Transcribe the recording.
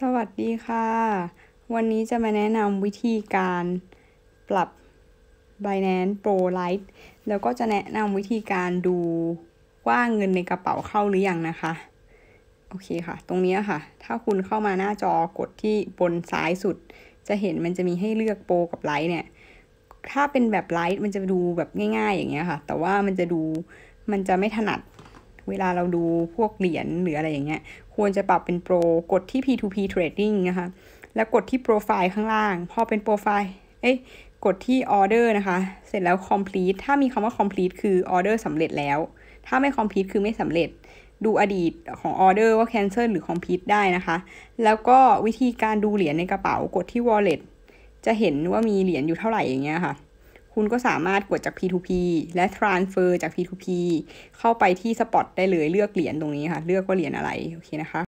สวัสดีค่ะ วันนี้จะมาแนะนำวิธีการปรับ Binance Pro Lite แล้วก็จะแนะนำวิธีการดูว่าเงินในกระเป๋าเข้าหรือยังนะคะ โอเคค่ะ ตรงนี้ค่ะ ถ้าคุณเข้ามาหน้าจอกดที่บนซ้ายสุด จะเห็นมันจะมีให้เลือกโปรกับไลท์เนี่ย ถ้าเป็นแบบไลท์มันจะดูแบบง่ายๆอย่างเงี้ยค่ะ แต่ว่ามันจะดู มันจะไม่ถนัดเวลาเราดูพวกเหรียญหรืออะไรอย่างเงี้ย ควรจะปรับเป็นโปร กดที่ P2P Trading นะคะ แล้วกดที่โปรไฟล์ข้างล่าง พอเป็นโปรไฟล์ เอ้ยกดที่ออเดอร์นะคะ เสร็จแล้ว Complete ถ้ามีคำว่า Complete คือออเดอร์สำเร็จแล้ว ถ้าไม่ Complete คือไม่สำเร็จ ดูอดีตของออเดอร์ว่า Cancel หรือ Complete ได้นะคะ แล้วก็วิธีการดูเหรียญในกระเป๋า กดที่ Wallet จะเห็นว่ามีเหรียญอยู่เท่าไหร่อย่างเงี้ยค่ะคุณก็สามารถกดจาก P2P และ Transfer จาก P2P เข้าไปที่ Spot ได้เลยเลือกเหรียญตรงนี้ค่ะ เลือกว่าเหรียญอะไรโอเคนะคะ